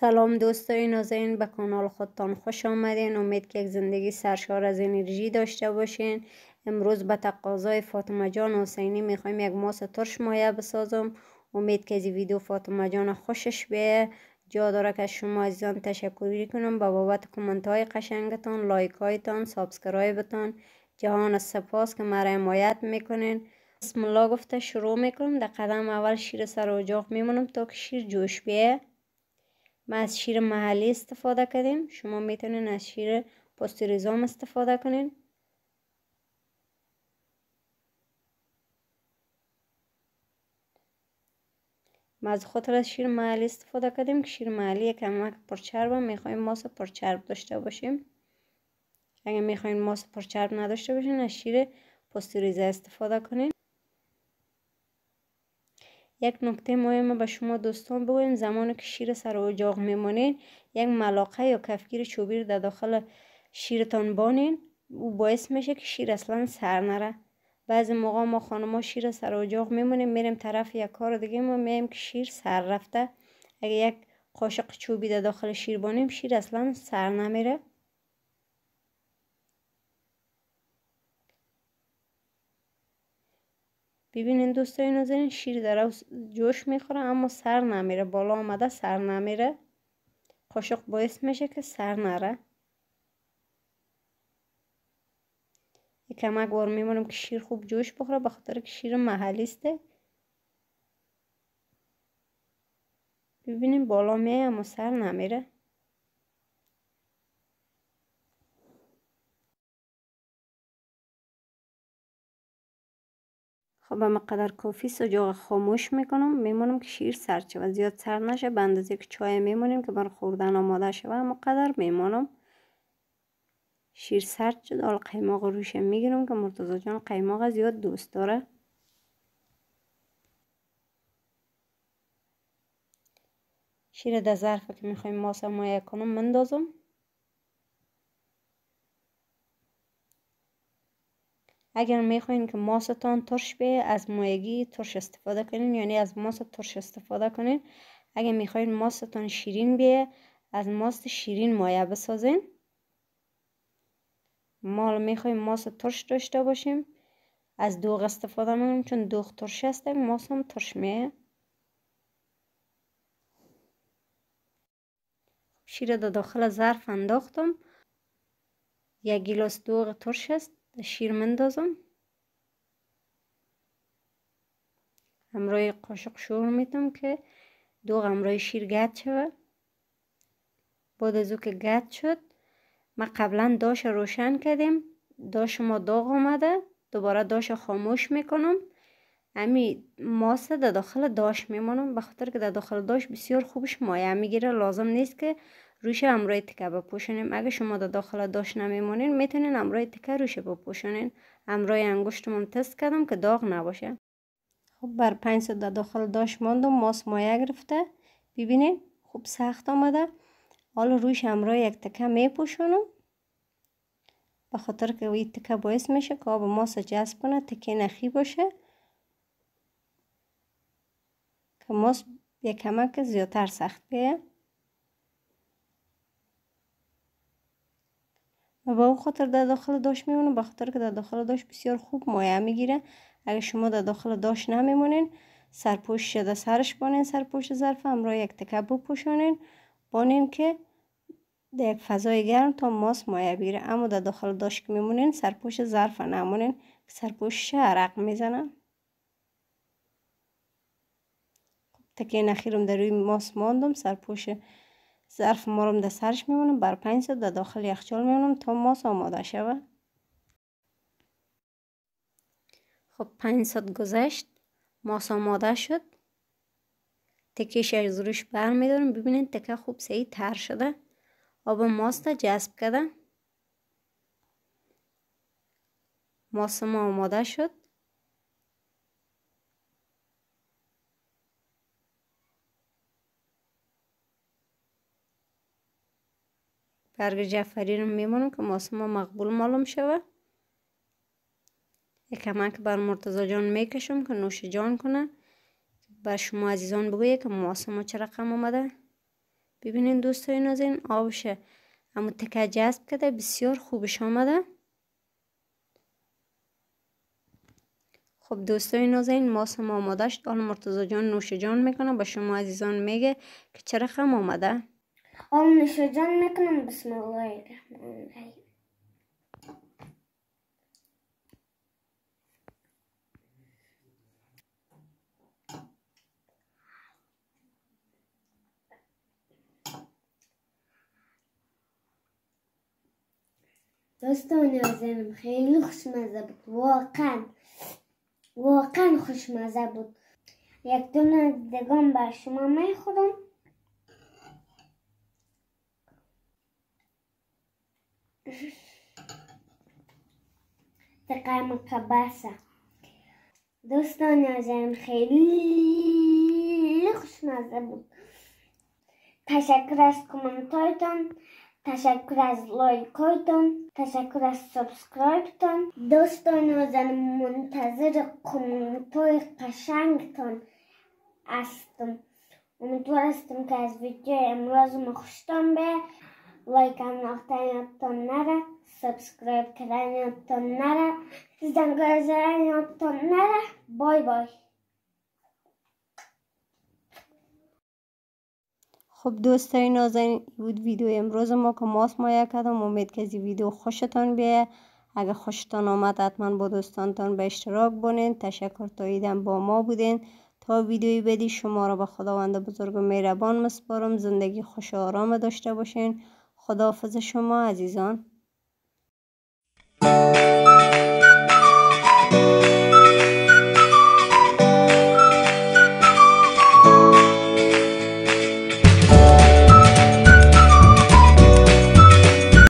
سلام دوستای نازنین به کانال خودتان خوش آمدین امید که یک زندگی سرشار از انرژی داشته باشین امروز به تقاضای فاطمه جان حسینی میخوایم یک ماس ترش مایه بسازم امید که از ویدیو فاطمه جان خوشش بیه جا داره که شما عزیزان تشکری کنم به بابت کومنت های قشنگتان لایک هایتان سابسکرایبتان جهان سپاس که مرا حمایت میکنین بسم الله گفته شروع میکنم در قدم اول شیر سر اجاق میمونم تا که شیر جوش بیه ما از شیر محلی استفاده کردیم شما میتونین از شیر پاستوریزام استفاده کنین ما از خاطر از شیر محلی استفاده کردیم که شیر محلی کمک پرچرب میخواییم. ماس پرچرب داشته باشیم اگر میخواین ماس پرچرب نداشته باشین از شیر پاستوریزه استفاده کنین یک نکته مهم به شما دوستان بگویم زمانی که شیر سر اجاق میمانین یک ملاقه یا کفگیر چوبی رو در داخل شیرتان بانین او باعث میشه که شیر اصلا سر نره بعضی موقع ما خانما شیر سر اجاق میمونیم میریم طرف یک کار دیگه ما میایم که شیر سر رفته اگه یک قاشق چوبی در داخل شیر بانیم شیر اصلا سر نمیره ببینین دوستای نازنین شیر داره جوش میخوره اما سر نمیره بالا آمده سر نمیره قاشق باعث میشه که سر نره کمک بار میمونم که شیر خوب جوش بخوره بخاطر که شیر محلی استه ببینیم بالا میه اما سر نمیره خب به مقدار کافی سجاق خاموش میکنم میمونم که شیر سرد و زیاد سرد نشه به اندازه که چای میمونیم که بر خوردن آماده شود قدر میمونم شیر سرد شد حالا قیماق روشه میگیرم که مرتضی جان قیماغ زیاد دوست داره شیر در ظرف که میخوایم ماسه مایه کنم مندازم اگر میخواین که ماستان ترش بیه از مایگی ترش استفاده کنین یعنی از ماست ترش استفاده کنین اگر میخواین ماستان شیرین بیه از ماست شیرین مایه بسازین ما میخواین ماست ترش داشته باشیم از دوغ استفاده میکنیم چون دوغ ترش است ماست هم ترش میه شیر دا داخل ظرف انداختم یک گیلاس دوغ ترش است شیر مندازم همراه قاشق شور میتم که دو همراه شیر گد شوه بعد از او که گد شد ما قبلا داش روشن کردیم داش ما داغ آمده دوباره داش خاموش میکنم امی ماسه در داخل داش میمانم بخاطر که در داخل داش بسیار خوبش مایه میگیره لازم نیست که روش امرای تکه بپوشنیم اگه شما در داخل داشت نمیمونین میتونین امرای تکه روشه بپوشونین امرای انگشتمون تست کردم که داغ نباشه خب بر 500 در دا داخل داشت ماندم ماس مایه گرفته ببینین خوب سخت آمده حالا روش امرای یک تکه میپوشونم به خاطر که این تکه باعث میشه که آب ماس جذب کنه تکه نخی باشه که ماس یک کمک زیادتر سخت بیه و به خاطر در داخل داش میمونه به خاطر که در داخل داش بسیار خوب مایه میگیره اگر شما در داخل داش نمیمونین سرپوش شده سرش بانین سرپوش ظرف را یک تکه پوشونین بانین که در یک فضای گرم تا ماس مایه بگیره اما در داخل داش که میمونین سرپوش ظرف نمونین که سرپوش عرق میزنن خب، تکه نخیرم در روی ماس ماندم سرپوش ظرف ما رو در سرش میمونم بر پنج ساعت در داخل یخچال میمونم تا ماس آماده شوه خب پنج ساعت گذشت ماس آماده شد تکیش از روش بر میدارم ببینین تکه خوب سهی تر شده آب ماست جذب کرده ماس ما آماده شد برگ جفری رو میمونم که ها مقبول معلوم شوه یک کمک بر مرتزا جان میکشم که نوش جان کنه بر شما عزیزان بگویه که ها چه رقم آمده ببینین دوستای نازین آبشه اما تکه جذب کده بسیار خوبش آمده خب دوستای نازنین ماسم شد آن مرتزا جان نوش جان میکنه به شما عزیزان میگه که چرا رقم آمده Onun جان نکنم بسم الله الرحمن الرحیم دوستان زنم خیلی خوشمزه بود واقعا واقعا خوشمزه بود یک دونه هم با شما میخورم رقم کباسه دوستان عزم خیلی خوشمزه بود تشکر از کومنتایتان تشکر از لایکایتان تشکر از سابسکرایبتان دوستان عزم منتظر کومنتای قشنگتان هستم امیدوار هستم که از ویدیو امروز ما خوشتان به лайканоктањето نره، сабскрајб کردن нара, заглазањето نره بای بای خب دوستای نازنین بود ویدیو امروز ما که ماست مایه کردم امید که زی ویدیو خوشتان بیه اگه خوشتان آمد حتما با دوستانتان به اشتراک بونین تشکر تا با ما بودین تا ویدیوی بدی شما را به خداوند بزرگ و مهربان مسپارم زندگی خوش و آرام داشته باشین خداحافظ شما عزیزان